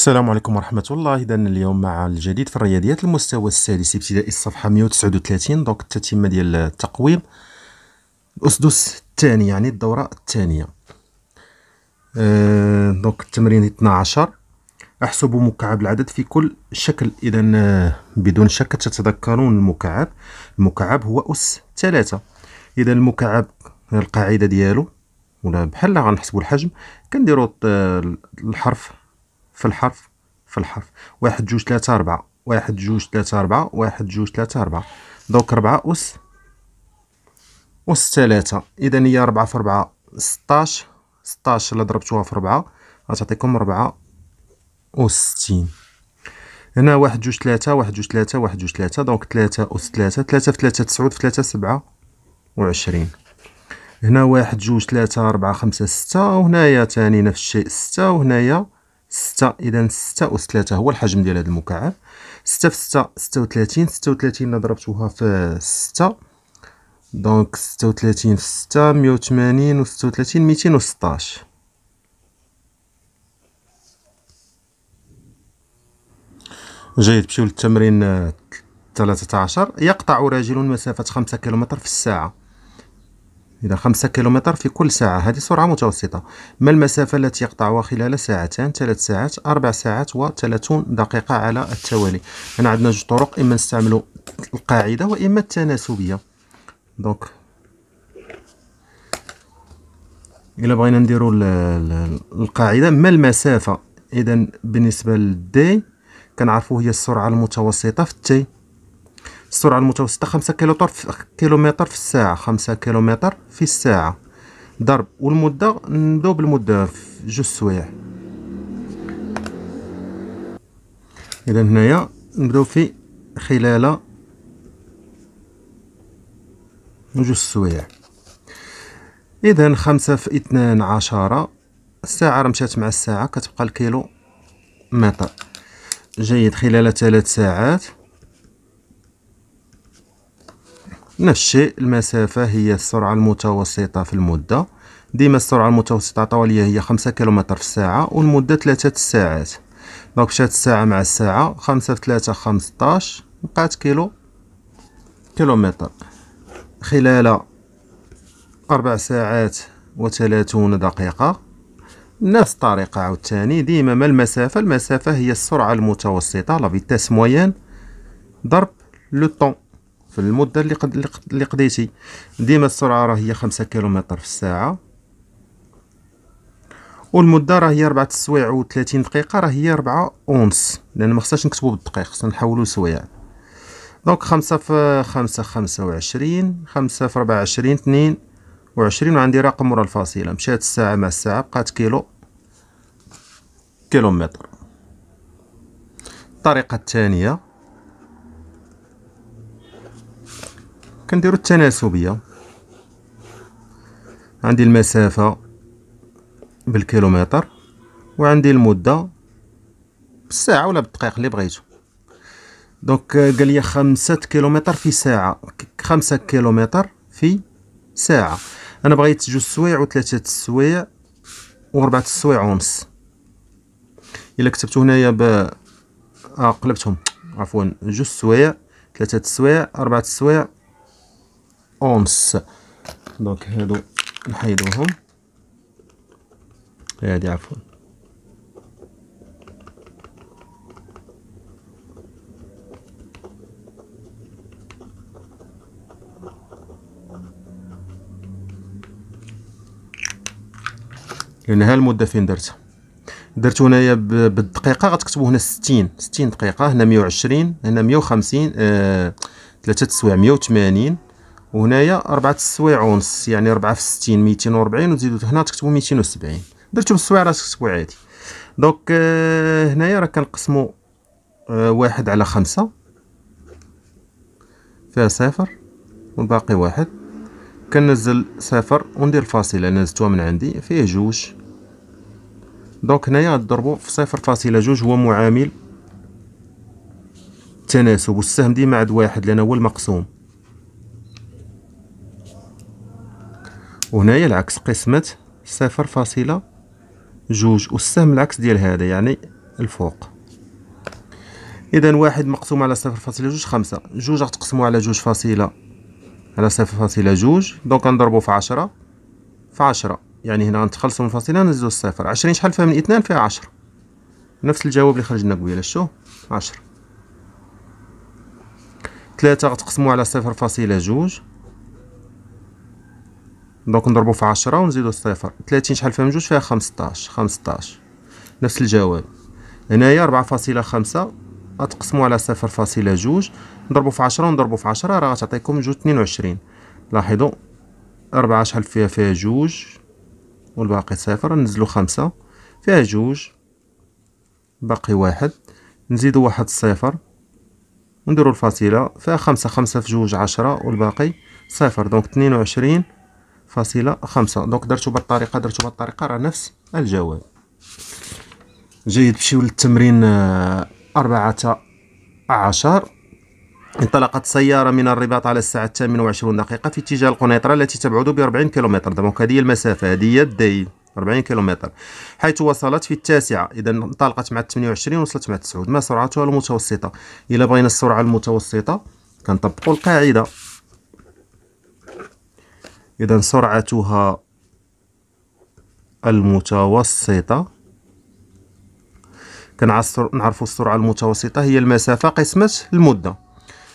السلام عليكم ورحمة الله إذا اليوم مع الجديد في الرياضيات المستوى السادس ابتدائي الصفحة 139 دونك التتمة ديال التقويم الأسدس الثاني يعني الدورة الثانية أه دونك التمرين 12 احسب مكعب العدد في كل شكل إذا آه، بدون شك تتذكرون المكعب المكعب هو أس ثلاثة إذا المكعب القاعدة ديالو ولا بحال غنحسبوا الحجم كنديروا الحرف في الحرف في الحرف واحد جوج ثلاثة أربعة واحد جوج ثلاثة أربعة واحد جوج ثلاثة أربعة دوك ربعة أس أس ثلاثة إذا هي ربعة في ربعة ستاش ستاش إلا ضربتوها في ربعة غتعطيكم ربعة أس ستين هنا واحد جوج ثلاثة واحد جوج ثلاثة واحد جوج ثلاثة دونك ثلاثة أس ثلاثة ثلاثة في ثلاثة تسعود في ثلاثة سبعة وعشرين هنا واحد جوج ثلاثة أربعة خمسة ستة وهنايا تاني نفس الشيء ستة وهنايا 6 اذا 6 اس 3 هو الحجم ديال هذا المكعب 6 في 6 36 36 الا ضربتوها في 6 دونك 36 في 6 180 و 36 216 جيد نمشيو للتمرين 13 يقطع راجل مسافة 5 كيلومتر في الساعة إلى 5 كيلومتر في كل ساعة هذه سرعة متوسطة ما المسافة التي يقطعها خلال ساعتين ثلاث ساعات أربع ساعات وثلاثون دقيقة على التوالي هنا عندنا جوج طرق إما نستعملوا القاعدة وإما التناسبية دونك إلا بغينا نديرو القاعدة ما المسافة إذا بالنسبة للدي كنعرفو هي السرعة المتوسطة في التي السرعة المتوسطة خمسة كيلومتر في كيلومتر في الساعة خمسة كيلومتر في الساعة ضرب والمدة نبداو بالمدة في جوج سوايع إذا هنايا نبداو في خلال جوج سوايع إذا خمسة في اثنان عشرة الساعة رمشات مشات مع الساعة كتبقى الكيلو متر جيد خلال ثلاث ساعات نفس الشيء المسافة هي السرعة المتوسطة في المدة ديما السرعة المتوسطة الطولية هي خمسة كيلومتر في الساعة والمدة ثلاثة ساعات دونك مشات الساعة مع الساعة خمسة في ثلاثة خمسطاش بقات كيلو كيلومتر خلال أربع ساعات وثلاثون دقيقة نفس الطريقة عاوتاني ديما ما المسافة المسافة هي السرعة المتوسطة لا فيتاس موان ضرب لو طون في المدة اللي قد اللي قضيتي ديما السرعة راهي خمسة كيلومتر في الساعة والمدة راه هي ربعة السوايع تلاتين دقيقة راهي هي ربعة أونس لأن مخصناش نكتبو بالدقيق خصنا نحولو سوايع دونك خمسة في خمسة خمسة و عشرين خمسة في ربعة و عشرين تنين و عشرين و عندي رقم ورا الفاصلة مشات الساعة مع الساعة بقات كيلو كيلومتر الطريقة الثانية كنديرو التناسبيه عندي المسافه بالكيلومتر وعندي المده بالساعه ولا بالدقيقه اللي بغيتو دونك قال لي خمسة كيلومتر في ساعه خمسة كيلومتر في ساعه انا بغيت جوج سوايع وثلاثه السوايع وربعه السوايع ونص الا كتبتو هنايا ب آه قلبتهم عفوا جوج سوايع ثلاثه السوايع اربعه السوايع اونس دونك هادو نحيدوهم هادي عفوا لان ها المده فين درتها درت هنايا بالدقيقه غتكتبوا هنا 60 60 دقيقه هنا 120 هنا 150 3 سوايع 180 وهنايا 4 السوايع ونص يعني ربعة في ستين ميتين وربعين وتزيدو هنا تكتبو ميتين وسبعين درتو بالسوايع راه تكتبو عادي دونك آه هنايا راه كنقسمو آه واحد على خمسة فيها صفر والباقي واحد كنزل صفر وندير الفاصله نزلتوها من عندي فيه جوج دونك هنايا غنضربو في صفر فاصله جوج هو معامل التناسب والسهم ديما عند واحد لان هو المقسوم وهنايا العكس قسمة صفر فاصلة جوج والسهم العكس ديال هذا يعني الفوق اذا واحد مقسوم على صفر فاصلة جوج خمسة جوج غتقسمو على جوج فاصلة على صفر فاصلة جوج دونك غنضربو في عشرة في عشرة يعني هنا غنتخلصو من فاصلة نزيدو الصفر عشرين شحال فيها من اثنان فيها عشرة نفس الجواب اللي خرجنا قبيله شو عشرة ثلاثة غتقسمو على صفر فاصلة جوج دونك نضربو في عشرة ونزيدو الصفر تلاتين شحال فيها من جوج فيها خمسطاش خمسطاش نفس الجواب هنايا ربعة فاصلة خمسة غتقسمو على صفر فاصلة جوج نضربو في عشرة ونضربو في عشرة راه غتعطيكم جوج تنين وعشرين لاحظو ربعة شحال فيها فيها جوج والباقي صفر نزلو خمسة فيها جوج باقي واحد نزيدو واحد صفر ونديرو الفاصلة فيها خمسة خمسة في جوج عشرة والباقي صفر دونك تنين وعشرين فاصلة خمسة دونك درتو بهاد الطريقة درتو بهاد الطريقة راه نفس الجواب جيد نمشيو للتمرين آه، أربعة عشر انطلقت سيارة من الرباط على الساعة الثامنة وعشرون دقيقة في اتجاه القنيطرة التي تبعد بأربعين كيلومتر دونك هذه المسافة هذه الدي 40 كيلومتر حيث وصلت في التاسعة إذا انطلقت مع 28 وصلت مع 9 ما سرعتها المتوسطة إلا بغينا السرعة المتوسطة كنطبقوا القاعدة إذا سرعتها المتوسطة كنعرفوا السرعة المتوسطة هي المسافة قسمة المدة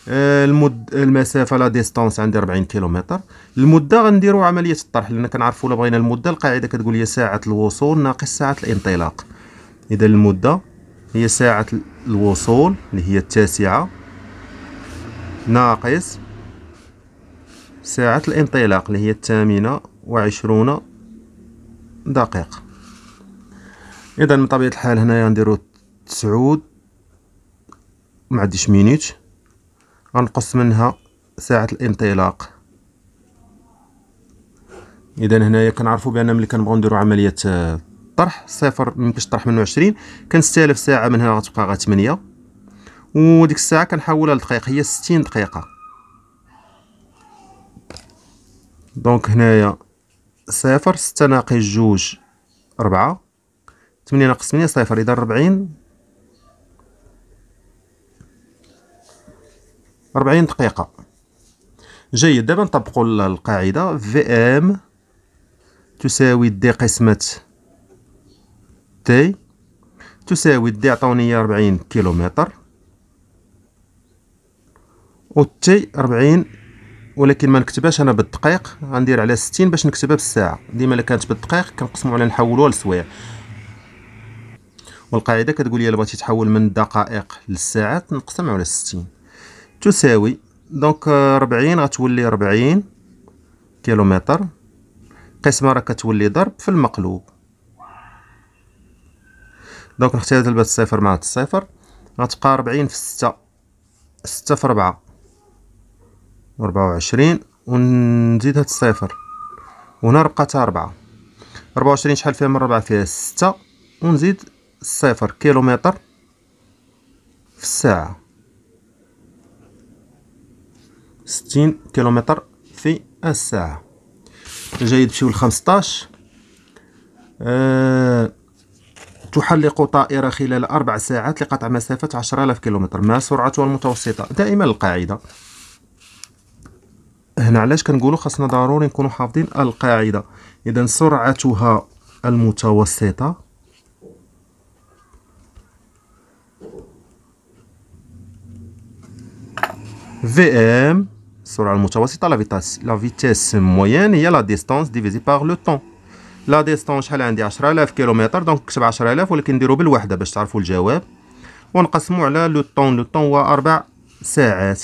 آه، المد المسافة لا ديستونس عندي 40 كيلومتر المدة غنديرو عملية الطرح لأن كنعرفوا إلا بغينا المدة القاعدة كتقول هي ساعة الوصول ناقص ساعة الانطلاق إذا المدة هي ساعة الوصول اللي هي التاسعة ناقص ساعة الانطلاق اللي هي الثامنة وعشرون دقيقة إذا من طبيعة الحال هنايا نديرو تسعود ما عنديش مينيت غنقص منها ساعة الانطلاق إذا هنايا كنعرفو بأن ملي كنبغيو نديرو عملية الطرح آه، صفر ميمكنش طرح منو عشرين كنستالف ساعة من هنا غتبقى غا تمنية وديك الساعة كنحولها لدقيق هي ستين دقيقة دونك هنايا صفر ستة ناقص جوج ربعة تمنية ناقص تمنية صفر إذا ربعين ربعين دقيقة جيد دابا نطبقو القاعدة في ام تساوي دي قسمة تي تساوي دي عطاوني ربعين كيلومتر و تي ربعين ولكن ما نكتبهاش انا بالدقيق غندير على 60 باش نكتبها بالساعه ديما الا كانت بالدقيق كنقسموا على نحولوها للسوايع والقاعده كتقول لي الا بغيتي تحول من الدقائق للساعات نقسم على 60 تساوي دونك 40 آه، غتولي 40 كيلومتر قسمه راه كتولي ضرب في المقلوب دونك نختار هذا دابا الصفر مع الصفر غتبقى 40 في 6 6 في 4 ربعة وعشرين ونزيد هاد الصفر وهنا ربقى تا ربعة ربعة وعشرين شحال فيها من ربعة فيها ستة ونزيد الصفر كيلومتر في الساعة ستين كيلومتر في الساعة جيد بشيو لخمسطاش أه... تحلق طائرة خلال أربع ساعات لقطع مسافة عشرة آلاف كيلومتر ما سرعتها المتوسطة دائما القاعدة هنا علاش كنقولوا خاصنا ضروري نكونوا حافظين القاعده اذا سرعتها المتوسطه في ام السرعه المتوسطه لا فيتاس لا فيتاس مويان هي لا ديستانس ديفيزي باغ لو طون لا ديستانس شحال عندي 10000 كيلومتر دونك نكتب 10000 ولكن نديرو بالوحده باش تعرفوا الجواب ونقسمو على لو طون لو طون هو 4 ساعات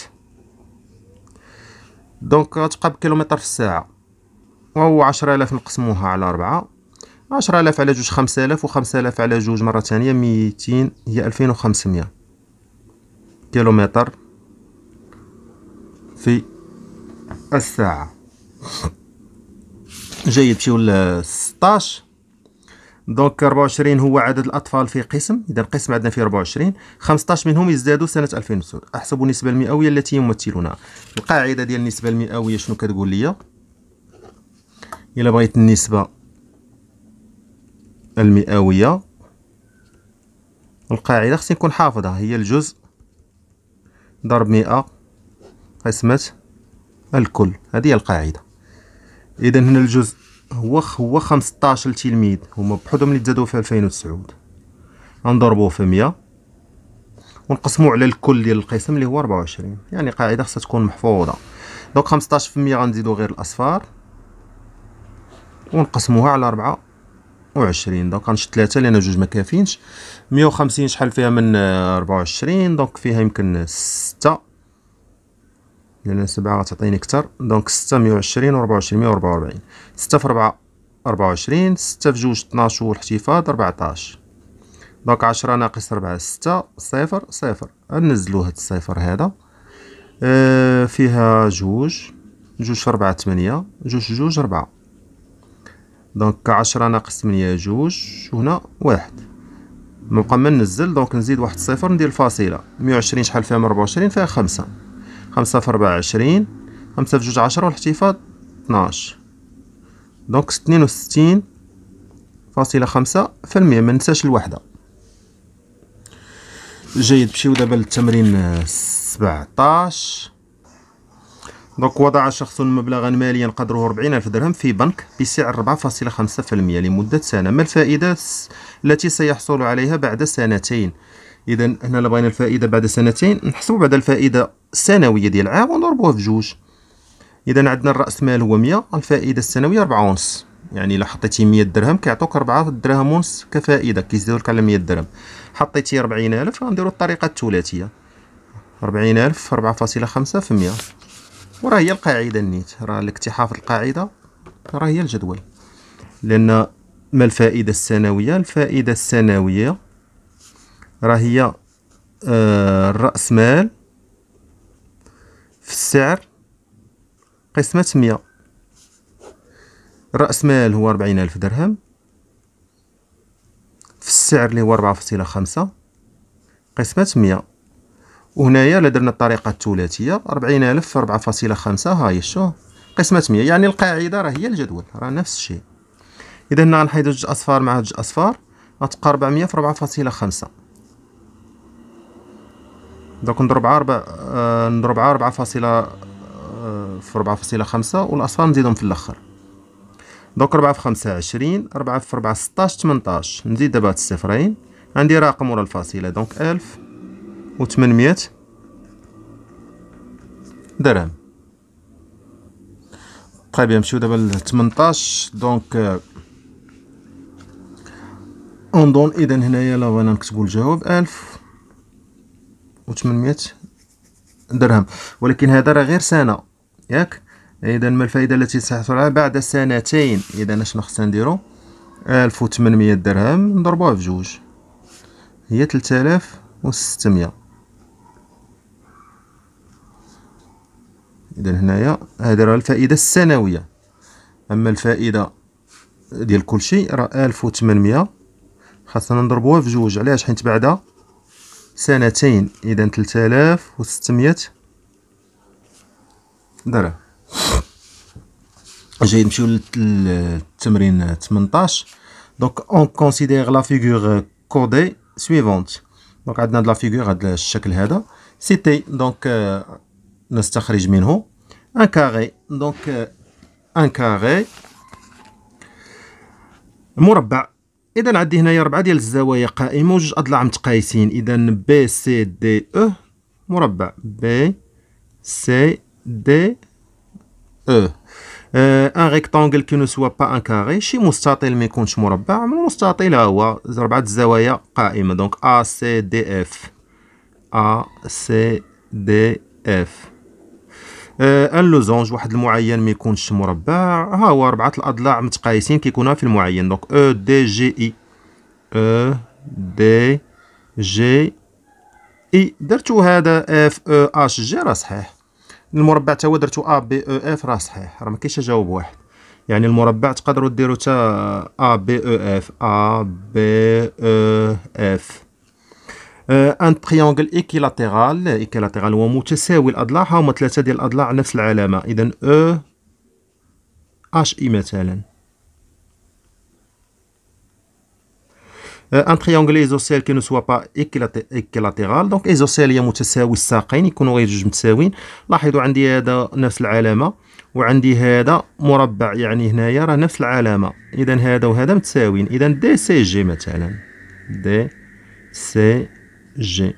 دونك غتبقى بكيلومتر في الساعه وهو 10000 نقسموها على 4 10000 على جوج 5000 و5000 على جوج مره ثانيه 200 هي 2500 كيلومتر في الساعه جاي يمشيو ولا 16 دونك 24 هو عدد الاطفال في قسم اذا قسم عندنا فيه 24 15 منهم يزدادوا سنه 2000 احسبوا النسبه المئويه التي يمثلونها القاعده ديال النسبه المئويه شنو كتقول لي الا بغيت النسبه المئويه القاعده خصني نكون حافظها هي الجزء ضرب 100 قسمه الكل هذه هي القاعده اذا هنا الجزء هو هو 15 تلميذ هما بحدهم اللي تزادوا في 2009 غنضربوه في 100 ونقسموا على الكل ديال القسم اللي هو 24 يعني قاعده خصها تكون محفوظه دونك 15% غنزيدو غير الاصفار ونقسموها على 4 وعشرين دونك غنشد ثلاثة لأن جوج ما كافينش مية وخمسين شحال فيها من ربعة وعشرين دونك فيها يمكن ستة لأن سبعة غتعطيني كتر دونك ستة مية و و عشرين وعشرين وربعة وعشرين مية و ربعين ستة في ربعة ربعة و عشرين ستة في جوج طناش و الاحتفاظ ربعتاش دونك عشرة ناقص ربعة ستة صفر صفر غنزلو هاد الصفر هذا أه فيها جوج جوج في ربعة تمنية جوج في جوج ربعة دونك عشرة ناقص تمنية جوج و هنا واحد مبقى ما ننزل دونك نزيد واحد الصفر ندير الفاصلة مية و عشرين شحال فيها من ربعة و عشرين فيها خمسة خمسة في ربعة عشرين خمسة في جوج عشرة والاحتفاظ اتناش دونك ستنين وستين فاصلة خمسة في المية منساش الوحدة جيد نمشيو دابا للتمرين سبعتاش دونك وضع شخص مبلغا ماليا قدره ربعين ألف درهم في بنك بسعر ربعة فاصلة خمسة في المية لمدة سنة ما الفائدة التي سيحصل عليها بعد سنتين اذا هنا لا بغينا الفائده بعد سنتين نحسبوا بعد الفائده السنويه ديال العام ونضربوها في جوج اذا عندنا الراس مال هو 100 الفائده السنويه 4 ونص يعني الا حطيتي 100 درهم كيعطوك 4 دراهم ونص كفائده كيزيدوا لك على 100 درهم حطيتي 40000 غنديروا الطريقه الثلاثيه 40000 4.5 في 100 وراه هي القاعده النيت راه الاكتحاف القاعده راه هي الجدول لان ما الفائده السنويه الفائده السنويه راه هي آه، الرأس مال في السعر قسمة 100 رأس مال هو 40000 درهم في السعر اللي هو 4.5 قسمة 100 وهنايا الا درنا الطريقه الثلاثيه 40000 في 4.5 ها هي شو قسمه 100 يعني القاعده راه هي الجدول راه نفس الشيء اذا غنحيدو جوج اصفار مع جوج اصفار غتبقى 400 في 4.5 دونك نضرب 4 نضرب 4 فاصلة آه، في 4 فاصلة 5 والأصفار نزيدهم في الأخر دونك 4 في 5 20 4 في 4 16 18 نزيد دابا هاد الصفرين عندي رقم ورا الفاصلة دونك 1800 درهم طيب نمشيو دابا ل 18 دونك اون آه، دون اذا هنايا لا بغينا نكتبو الجواب 1000 و درهم ولكن هذا راه غير سنه ياك اذا ما الفائده التي عليها بعد سنتين اذا اشنو خصنا نديرو ألف وثمانمائة درهم نضربوها في جوج هي تلتالاف وستمية اذا هنايا هذه راه الفائده السنويه اما الفائده ديال كلشي راه ألف 1800 خاصنا نضربوها في جوج علاش حيت بعدا سنتين إذا وستمية درهم جاي نمشيو للتمرين 18 دونك اون كونسيدير لا فيغور كودي سويفونت دونك عندنا هاد لا فيغور هاد الشكل هذا سيتي دونك euh, نستخرج منه ان كاري دونك ان كاري مربع اذا عندي هنايا ربعه ديال الزوايا قائمه وجوج اضلاع متقايسين اذا بي سي دي او مربع بي سي دي او ان ريكتانغل كي نو سوا با ان كاري شي مستطيل ما يكونش مربع من المستطيل هو ربعه الزوايا قائمه دونك ا سي دي اف ا سي دي اف آه، ان لوزونج واحد المعين ما يكونش مربع ها هو ربعه الاضلاع متقايسين كيكونوا في المعين دونك او دي جي اي او دي جي اي درتو هذا اف او اش جي راه صحيح المربع تا هو درتو ا بي او اف راه صحيح راه ما كاينش جواب واحد يعني المربع تقدروا ديروا تا ا بي او اف ا بي او اف آه، ان تريونغل ايكيلاتيرال ايكيلاتيرال هو متساوي الاضلاع ها هما ثلاثه ديال الاضلاع نفس العلامه اذا او اش اي مثلا آه، ان تريونغل ايزوسيل كي نو سوا با ايكيلاتيرال دونك ايزوسيل هي متساوي الساقين يكونوا غير جوج متساويين لاحظوا عندي هذا نفس العلامه وعندي هذا مربع يعني هنايا راه نفس العلامه اذا هذا وهذا متساويين اذا دي سي جي مثلا دي سي جي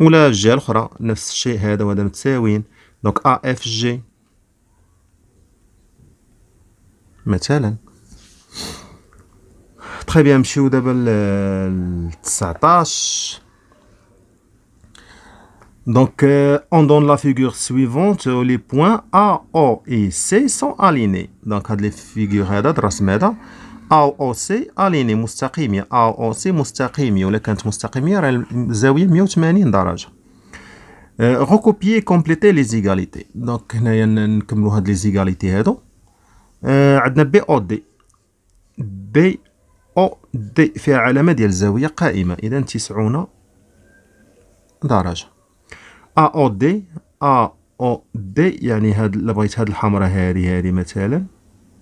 ولا الجهه الاخرى نفس الشيء هذا وهذا متساويين دونك ا اف جي مثلا تخي بيان نمشيو دابا ل 19 Donc, euh, on donne la figure suivante. Euh, les points A, O et C sont alignés. Donc, les figures, او او سي اليني مستقيميه او او سي مستقيميه ولا كانت مستقيميه راه الزاويه 180 درجه غوكوبيي كومبليتي لي زيغاليتي دونك هنايا نكملو هاد لي زيغاليتي هادو آه، عندنا بي او دي بي او دي فيها علامه ديال الزاويه قائمه اذا 90 درجه ا او دي ا او دي يعني هاد لبغيت هاد الحمراء هادي هادي مثلا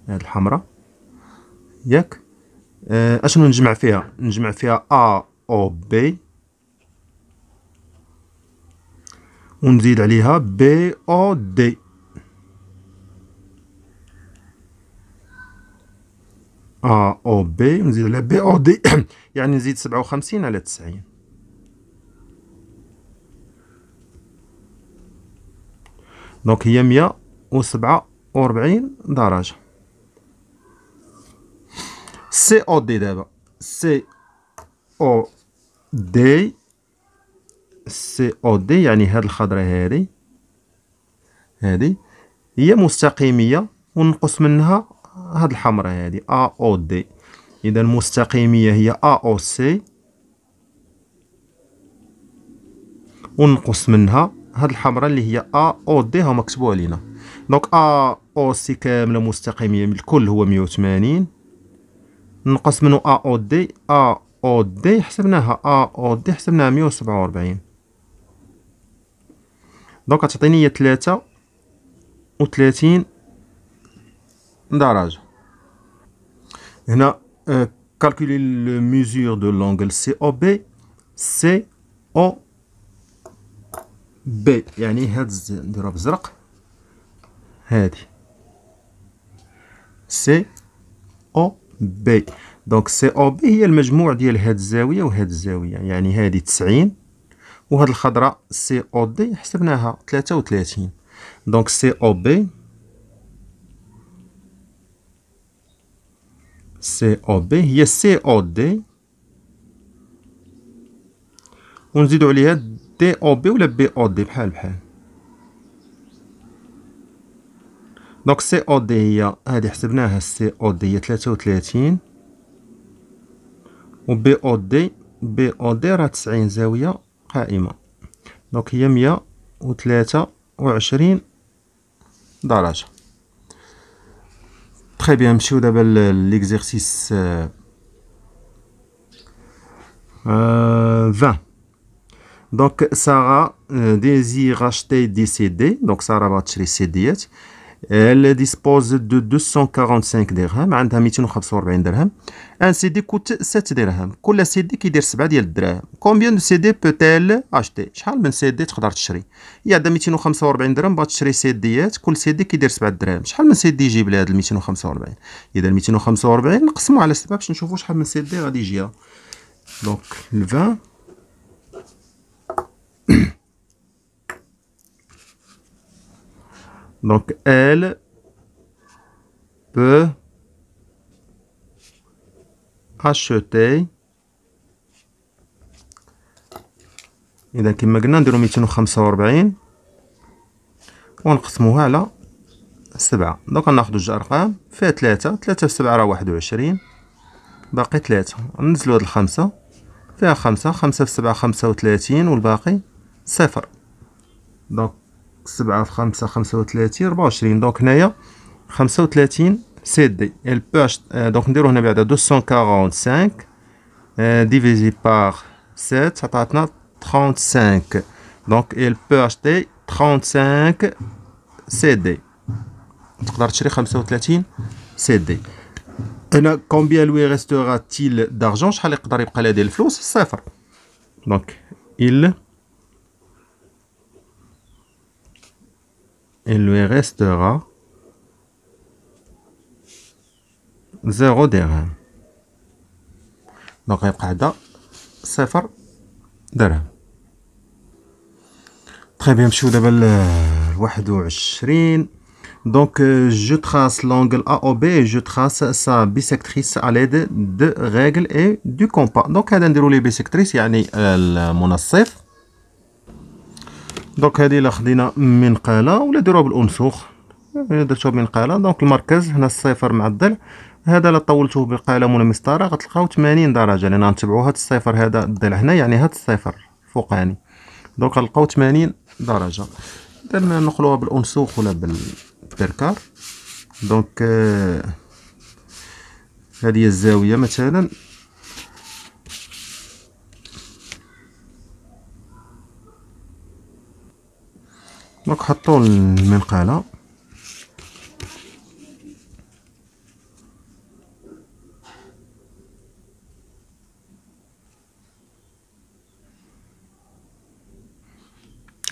هاد الحمراء ياك آه، اشنو نجمع فيها نجمع فيها ا او بي ونزيد عليها بي او دي ا او بي ونزيد على بي او دي يعني نزيد سبعة وخمسين على تسعين دونك هي مية وسبعة وربعين درجة سي او دي دابا سي او دي سي او دي يعني هاد الخضره هادي هادي هي مستقيميه ونقص منها هاد الحمراء هادي ا او دي اذا المستقيميه هي ا او سي ونقص منها هاد الحمراء اللي هي ا او دي هما مكتوبوا علينا دونك ا او سي كامله مستقيميه من الكل هو 180 نقص منو ا او دي ا او دي حسبناها ا او دي حسبناها مية وسبعة وربعين دونك تعطيني هي تلاتة تلاتين درجة هنا كالكولي لو ميزور دو لونغل سي او بي سي او بي يعني هاد نديرها بزرق هادي سي او بي دونك سي او بي هي المجموع ديال هاد الزاويه وهاد الزاويه يعني هادي 90 وهاد الخضراء سي او دي حسبناها 33 دونك سي او بي سي او بي هي سي او دي ونزيدو عليها دي او بي ولا بي او دي بحال بحال دونك سي او دي هي هذه حسبناها سي او دي هي 33 و بي او دي بي او دي راه 90 زاويه قائمه دونك هي 123 درجه تري بيان نمشيو دابا ليكزيرسيس ا 20 دونك سارا ديزير اشتي دي سي دي دونك سارا باتشري سي ديات elle dispose de 245 درهم عندها 245 درهم ان سي دي كوت 7 درهم كل سي دي كيدير 7 ديال الدراهم كومبيان دو سي دي بوتيل اشتي شحال من سي دي تقدر تشري يا عندها 245 درهم باغا تشري سي ديات كل سي دي كيدير 7 دراهم شحال من سي دي يجيب لها هاد 245 اذا 245 نقسموا على 7 باش نشوفوا شحال من سي دي غادي يجيها دونك 20 Donc elle peut acheter اذا كما قلنا نديرو 245 ونقسموها على سبعة دوكا ناخدو جوج ارقام فيها ثلاثة ثلاثة في سبعة راه واحد وعشرين باقي ثلاثة نزلو هاد الخمسة فيها خمسة خمسة في سبعة خمسة وثلاثين والباقي صفر دونك donc il 245 divisé par 7 ça fait 35 donc il peut acheter 35 CD il peut acheter 35 CD combien lui restera-t-il d'argent je le ça donc il il lui restera 0 dirham. Donc, il 0 dirham. très bien suis دابا ل 21 Donc, euh, je trace l'angle AOB et je trace sa bisectrice à l'aide de règles et du compas. Donc, on a dérouler euh, la bisectrice, يعني monastère. دونك هذه الا خدينا منقاله ولا ديروها بالانسوخ الا درتوها بمنقاله دونك المركز هنا الصفر مع الضلع هذا الا طولتوه بالقلم ولا مسطره غتلقاو 80 درجه لان غنتبعوا هاد الصفر هذا الضلع هنا يعني هاد الصفر فوقاني دونك غنلقاو 80 درجه درنا نقلوها بالانسوخ ولا بالبركار دونك آه هذه الزاويه مثلا دونك حطو المنقاله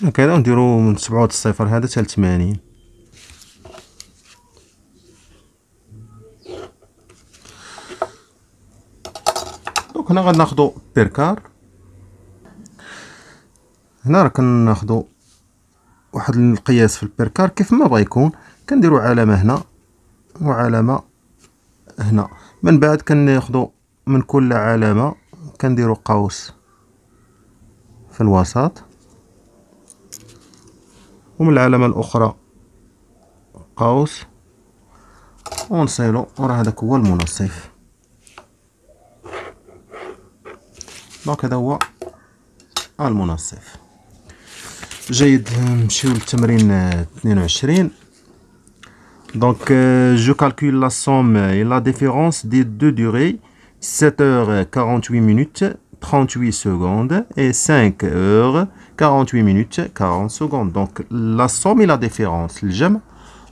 هكذا نديرو من سبعة و الصفر هذا تال تمانين دونك هنا غناخدو بيركار هنا راه كناخدو واحد القياس في البركار كيف ما بغا يكون كنديرو علامه هنا وعلامه هنا من بعد كناخذو من كل علامه كنديرو قوس في الوسط ومن العلامه الاخرى قوس ونصيلو وراه هذاك هو المنصف دونك هذا هو المنصف 22 Donc, euh, je calcule la somme et la différence des deux durées, 7h48 minutes 38 secondes et 5h48 minutes 40 secondes. Donc, la somme et la différence, le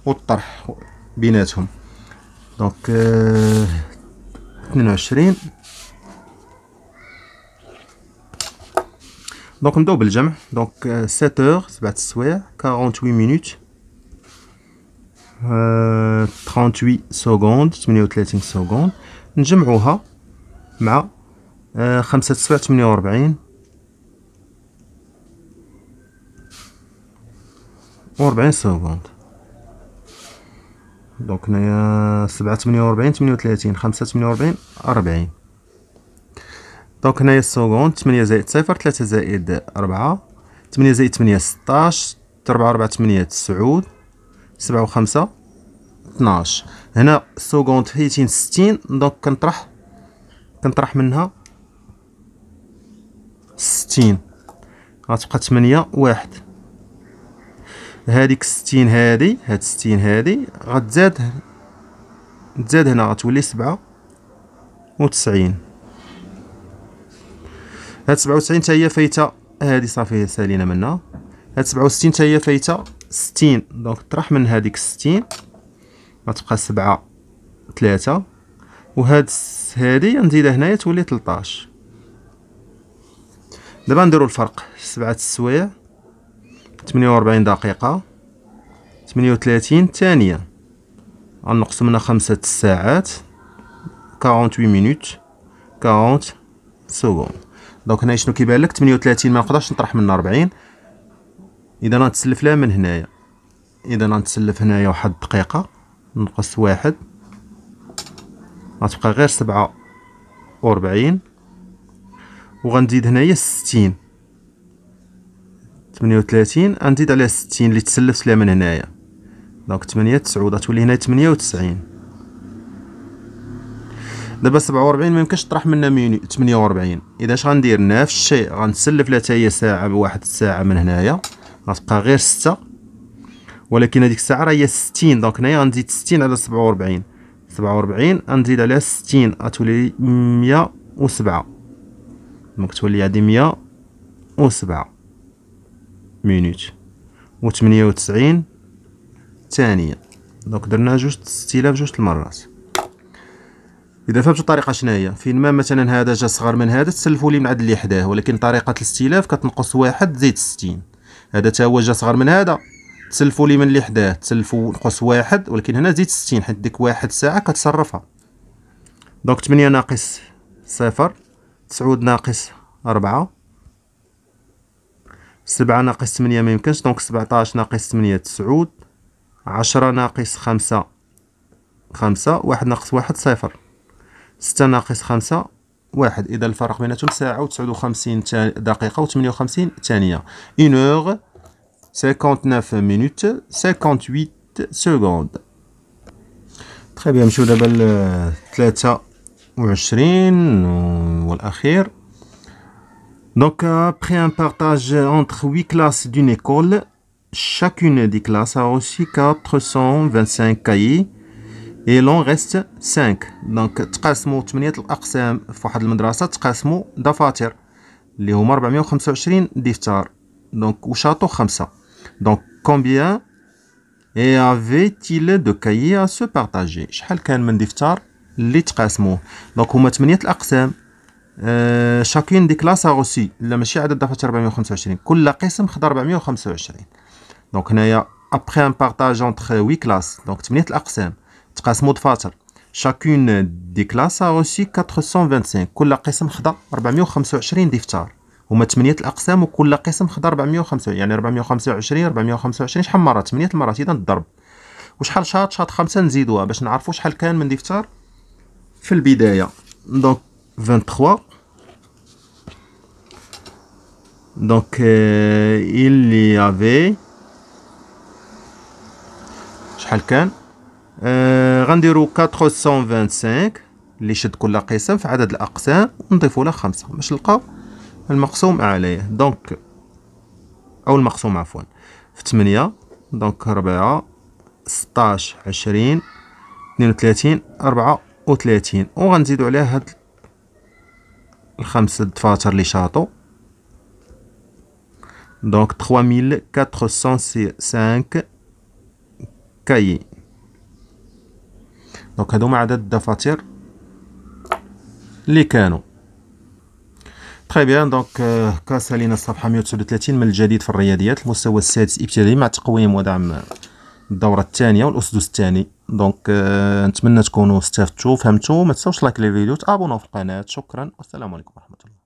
au tarh, le Donc, euh, دونك نبداو بالجمع دونك 7 اور سبعة السوايع 48 مينوت أه 38 سكوند 38 سكوند نجمعوها مع أه خمسة السوايع 48 و40 سكوند دونك هنايا سبعة 48 38 آه، خمسة 48 40 دونك هنايا السكوند 8 زائد 0 3 زائد 4 8 زائد 8 16 4 4 8 9 7 و5 12 هنا السكوند 30 60 دونك كنطرح كنطرح منها 60 غتبقى 8 واحد هذيك 60 هذه هاد 60 هذه غتزاد تزاد هنا غتولي 7 و 90 هاد 97 حتى هي فايته هادي صافي سالينا منها هاد 67 حتى هي فايته 60 دونك طرح من هذيك 60 غتبقى 7 3 وهاد هادي نزيدها هنايا تولي 13 دابا نديرو الفرق 7 السوايع 48 دقيقة 38 ثانية غنقص منها خمسة الساعات 48 مينوت 40 سكوند دونك هنا شنو كيبان لك 38 ما نقدرش نطرح منها 40 اذا غنتسلف لها من هنايا اذا غنتسلف هنايا واحد الدقيقه نقص واحد غتبقى غير سبعة وغنزيد هنايا ستين 38 غنزيد عليها ستين اللي تسلفت لها من هنايا دونك 8 تسعود غتولي هنا 98 دابا 47 ما يمكنش تطرح منها 48 اذا اش غندير نفس الشيء غنسلف لها هي ساعه بواحد الساعه من هنايا غتبقى غير 6 ولكن هذيك الساعه راه هي 60 دونك هنايا غنزيد 60 على 47 47 غنزيد عليها 60 غتولي 107 دونك تولي عندي 107 مينوت و 98 ثانيه دونك درنا جوج تستيلاف جوج المرات اذا فهمتوا الطريقه شنو هي فين ما مثلا هذا جا صغر من هذا تسلفوا لي من عند اللي حداه ولكن طريقه الاستلاف كتنقص واحد زيد 60 هذا تا هو جا صغر من هذا تسلفوا لي من اللي حداه تسلفوا نقص واحد ولكن هنا زيد 60 حيت ديك واحد ساعه كتصرفها دونك 8 ناقص صفر 9 ناقص 4 سبعة ناقص 8 ما يمكنش دونك سبعتاش ناقص 8 تسعود عشرة ناقص خمسة خمسة واحد ناقص واحد صفر 6 1. minutes 58 secondes. Très bien, je Donc, après un partage entre 8 classes d'une école, chacune des classes a aussi 425 cahiers. اي لون غيست 5 دونك تقاسموا 8 الاقسام في واحد المدرسه تقاسموا دفاتر اللي هما 425 دفتر دونك وشاطو 5 دونك كومبيان اي افي تيل دو كايي ا سو بارطاجي شحال كان من دفتر اللي تقاسموه دونك هما 8 الاقسام أه شاكين دي كلاس غوسي لا ماشي عدد دفاتر 425 كل قسم خدا 425 دونك هنايا ابخي ان بارطاج اونتخ وي كلاس دونك 8 الاقسام تقاسمو تفاصل شاكون دي كلاس ا روسي 425 كل قسم خدا 425 دفتر هما 8 الاقسام وكل قسم خدا 425 يعني 425 425 شحال مره 8 المرات اذا الضرب وشحال شاط شاط خمسة نزيدوها باش نعرفوا شحال كان من دفتر في البدايه دونك 23 دونك euh, il y avait. شحال كان آه، غنديرو 425 اللي شد كل قسم في عدد الاقسام ونضيفو له خمسة باش نلقاو المقسوم عليه دونك او المقسوم عفوا في 8 دونك 4 16 20 32 34 وغنزيدو عليها هاد الخمسة دفاتر اللي شاطو دونك 3405 كاي دونك هادو هما عدد الدفاتر اللي كانوا تري بيان دونك هكا سالينا الصفحه 139 من الجديد في الرياضيات المستوى السادس ابتدائي مع تقويم ودعم الدوره الثانيه والاسدس الثاني دونك نتمنى تكونوا استفدتوا فهمتوا ما تنساوش لايك للفيديو تابوناو في القناه شكرا والسلام عليكم ورحمه الله